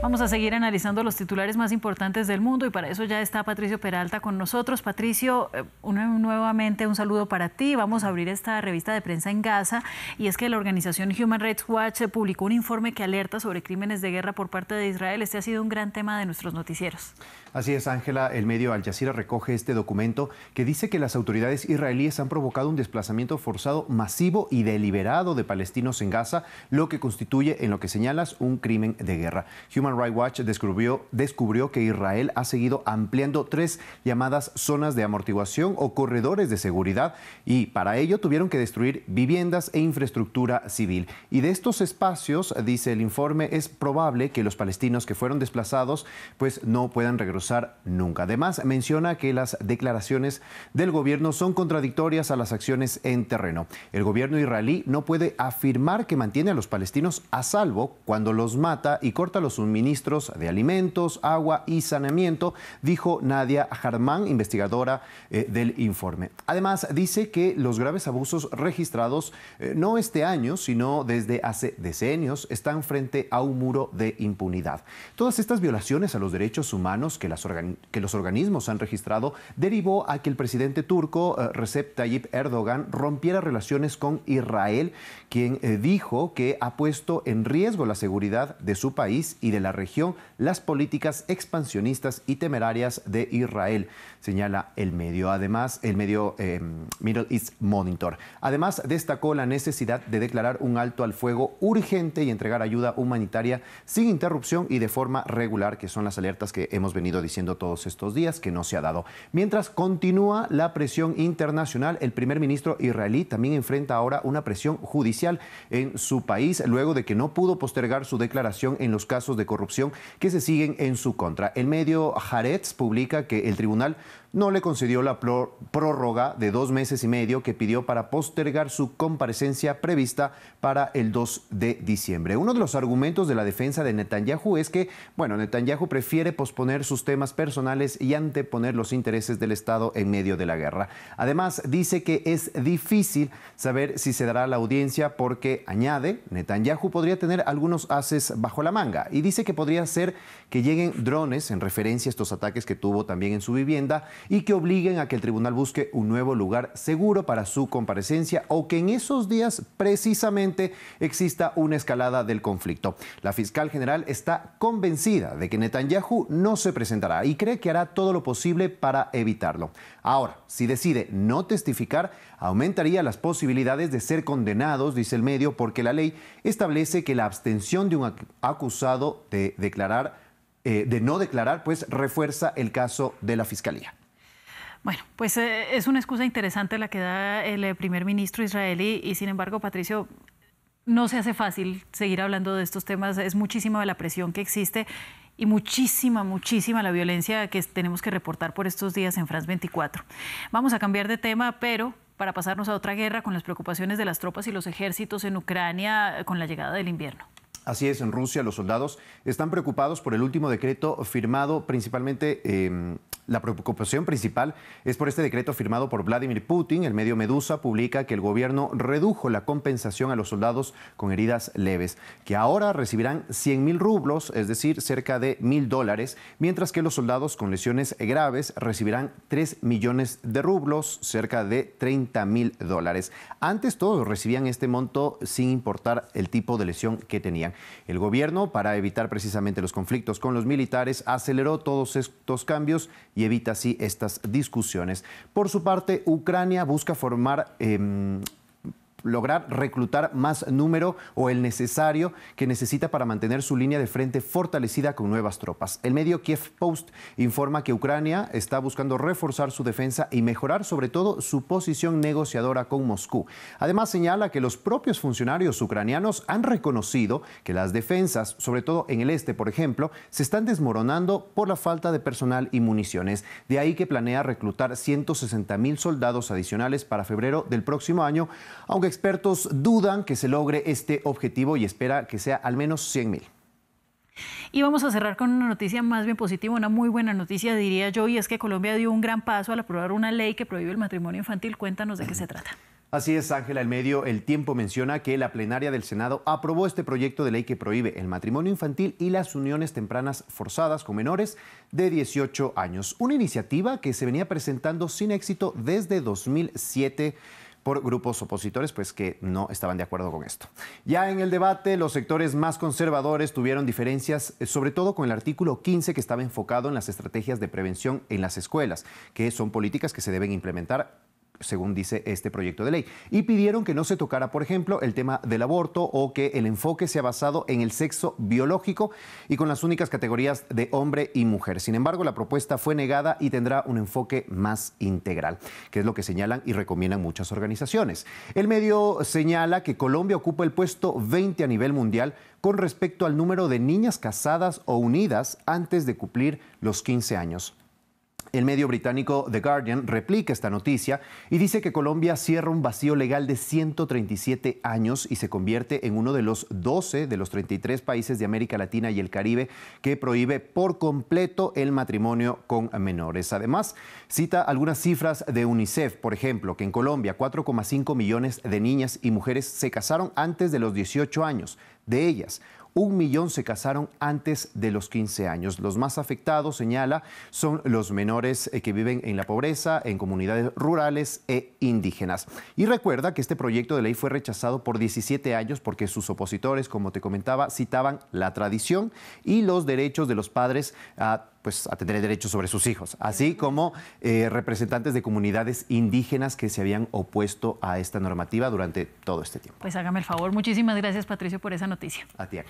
Vamos a seguir analizando los titulares más importantes del mundo y para eso ya está Patricio Peralta con nosotros. Patricio, eh, nuevamente un saludo para ti. Vamos a abrir esta revista de prensa en Gaza y es que la organización Human Rights Watch eh, publicó un informe que alerta sobre crímenes de guerra por parte de Israel. Este ha sido un gran tema de nuestros noticieros. Así es, Ángela. El medio Al Jazeera recoge este documento que dice que las autoridades israelíes han provocado un desplazamiento forzado masivo y deliberado de palestinos en Gaza, lo que constituye, en lo que señalas, un crimen de guerra. Human Watch descubrió, descubrió que Israel ha seguido ampliando tres llamadas zonas de amortiguación o corredores de seguridad y para ello tuvieron que destruir viviendas e infraestructura civil. Y de estos espacios, dice el informe, es probable que los palestinos que fueron desplazados pues no puedan regresar nunca. Además, menciona que las declaraciones del gobierno son contradictorias a las acciones en terreno. El gobierno israelí no puede afirmar que mantiene a los palestinos a salvo cuando los mata y corta los ministros de Alimentos, Agua y Saneamiento, dijo Nadia Harman, investigadora eh, del informe. Además, dice que los graves abusos registrados eh, no este año, sino desde hace decenios, están frente a un muro de impunidad. Todas estas violaciones a los derechos humanos que, los organismos han registrado derivó a que el presidente turco eh, Recep Tayyip Erdogan rompiera relaciones con Israel, quien dijo que ha puesto en riesgo la seguridad de su país y de la región las políticas expansionistas y temerarias de Israel, señala el medio. Además, el medio em, Middle East Monitor. Además, destacó la necesidad de declarar un alto al fuego urgente y entregar ayuda humanitaria sin interrupción y de forma regular, que son las alertas que hemos venido diciendo todos estos días que no se ha dado. Mientras continúa la presión internacional, el primer ministro israelí también enfrenta ahora una presión judicial en su país luego de que no pudo postergar su declaración en los casos de corrupción corrupción que se siguen en su contra. El medio Jarets publica que el tribunal no le concedió la prórroga de dos meses y medio que pidió para postergar su comparecencia prevista para el 2 de diciembre. Uno de los argumentos de la defensa de Netanyahu es que, bueno, Netanyahu prefiere posponer sus temas personales y anteponer los intereses del Estado en medio de la guerra. Además, dice que es difícil saber si se dará la audiencia porque, añade, Netanyahu podría tener algunos haces bajo la manga y dice que podría ser que lleguen drones en referencia a estos ataques que tuvo también en su vivienda y que obliguen a que el tribunal busque un nuevo lugar seguro para su comparecencia o que en esos días precisamente exista una escalada del conflicto. La fiscal general está convencida de que Netanyahu no se presentará y cree que hará todo lo posible para evitarlo. Ahora, si decide no testificar, aumentaría las posibilidades de ser condenados, dice el medio, porque la ley establece que la abstención de un acusado de declarar, eh, de no declarar, pues refuerza el caso de la fiscalía. Bueno, pues eh, es una excusa interesante la que da el eh, primer ministro israelí y sin embargo, Patricio, no se hace fácil seguir hablando de estos temas, es muchísima la presión que existe y muchísima, muchísima la violencia que tenemos que reportar por estos días en France 24. Vamos a cambiar de tema, pero para pasarnos a otra guerra con las preocupaciones de las tropas y los ejércitos en Ucrania con la llegada del invierno. Así es, en Rusia los soldados están preocupados por el último decreto firmado principalmente... Em, la preocupación principal es por este decreto firmado por Vladimir Putin. El medio Medusa publica que el gobierno redujo la compensación a los soldados con heridas leves, que ahora recibirán 100 mil rublos, es decir, cerca de mil dólares, mientras que los soldados con lesiones graves recibirán 3 millones de rublos, cerca de 30 mil dólares. Antes todos recibían este monto sin importar el tipo de lesión que tenían. El gobierno, para evitar precisamente los conflictos con los militares, aceleró todos estos cambios y evita así estas discusiones. Por su parte, Ucrania busca formar em, lograr reclutar más número o el necesario que necesita para mantener su línea de frente fortalecida con nuevas tropas. El medio Kiev Post informa que Ucrania está buscando reforzar su defensa y mejorar sobre todo su posición negociadora con Moscú. Además señala que los propios funcionarios ucranianos han reconocido que las defensas, sobre todo en el este por ejemplo, se están desmoronando por la falta de personal y municiones. De ahí que planea reclutar 160 mil soldados adicionales para febrero del próximo año, aunque expertos dudan que se logre este objetivo y espera que sea al menos 100 mil. Y vamos a cerrar con una noticia más bien positiva, una muy buena noticia, diría yo, y es que Colombia dio un gran paso al aprobar una ley que prohíbe el matrimonio infantil. Cuéntanos de qué se trata. Así es, Ángela, el medio El Tiempo menciona que la plenaria del Senado aprobó este proyecto de ley que prohíbe el matrimonio infantil y las uniones tempranas forzadas con menores de 18 años, una iniciativa que se venía presentando sin éxito desde 2007 por grupos opositores pues que no estaban de acuerdo con esto. Ya en el debate, los sectores más conservadores tuvieron diferencias, eh, sobre todo con el artículo 15 que estaba enfocado en las estrategias de prevención en las escuelas, que son políticas que se deben implementar según dice este proyecto de ley. Y pidieron que no se tocara, por ejemplo, el tema del aborto o que el enfoque sea basado en el sexo biológico y con las únicas categorías de hombre y mujer. Sin embargo, la propuesta fue negada y tendrá un enfoque más integral, que es lo que señalan y recomiendan muchas organizaciones. El medio señala que Colombia ocupa el puesto 20 a nivel mundial con respecto al número de niñas casadas o unidas antes de cumplir los 15 años. El medio británico The Guardian replica esta noticia y dice que Colombia cierra un vacío legal de 137 años y se convierte en uno de los 12 de los 33 países de América Latina y el Caribe que prohíbe por completo el matrimonio con menores. Además, cita algunas cifras de UNICEF, por ejemplo, que en Colombia 4,5 millones de niñas y mujeres se casaron antes de los 18 años. De ellas, un millón se casaron antes de los 15 años. Los más afectados, señala, son los menores eh, que viven en la pobreza, en comunidades rurales e indígenas. Y recuerda que este proyecto de ley fue rechazado por 17 años porque sus opositores, como te comentaba, citaban la tradición y los derechos de los padres a pues, tener derechos sobre sus hijos, así como eh, representantes de comunidades indígenas que se habían opuesto a esta normativa durante todo este tiempo. Pues hágame el favor, muchísimas gracias Patricio por esa noticia. A ti, Ángel.